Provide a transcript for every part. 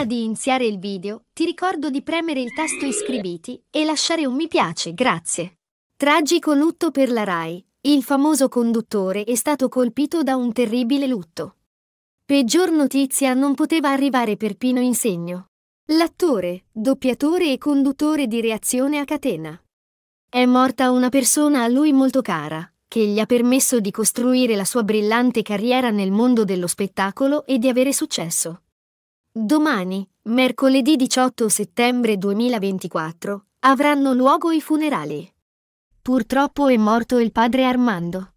Prima di iniziare il video, ti ricordo di premere il tasto iscriviti e lasciare un mi piace, grazie. Tragico lutto per la RAI. Il famoso conduttore è stato colpito da un terribile lutto. Peggior notizia non poteva arrivare per Pino Insegno. L'attore, doppiatore e conduttore di reazione a catena. È morta una persona a lui molto cara, che gli ha permesso di costruire la sua brillante carriera nel mondo dello spettacolo e di avere successo. Domani, mercoledì 18 settembre 2024, avranno luogo i funerali. Purtroppo è morto il padre Armando.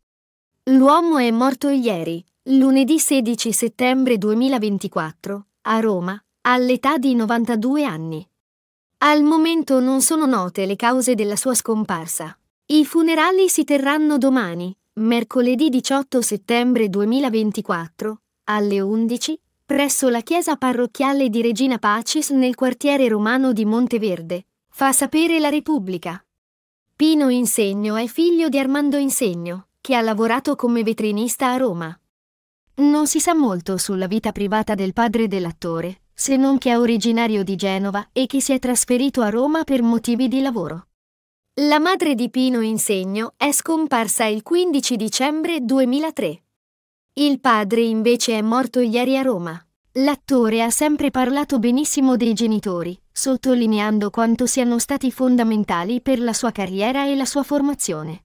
L'uomo è morto ieri, lunedì 16 settembre 2024, a Roma, all'età di 92 anni. Al momento non sono note le cause della sua scomparsa. I funerali si terranno domani, mercoledì 18 settembre 2024, alle 11 presso la chiesa parrocchiale di Regina Pacis nel quartiere romano di Monteverde. Fa sapere la Repubblica. Pino Insegno è figlio di Armando Insegno, che ha lavorato come vetrinista a Roma. Non si sa molto sulla vita privata del padre dell'attore, se non che è originario di Genova e che si è trasferito a Roma per motivi di lavoro. La madre di Pino Insegno è scomparsa il 15 dicembre 2003. Il padre invece è morto ieri a Roma. L'attore ha sempre parlato benissimo dei genitori, sottolineando quanto siano stati fondamentali per la sua carriera e la sua formazione.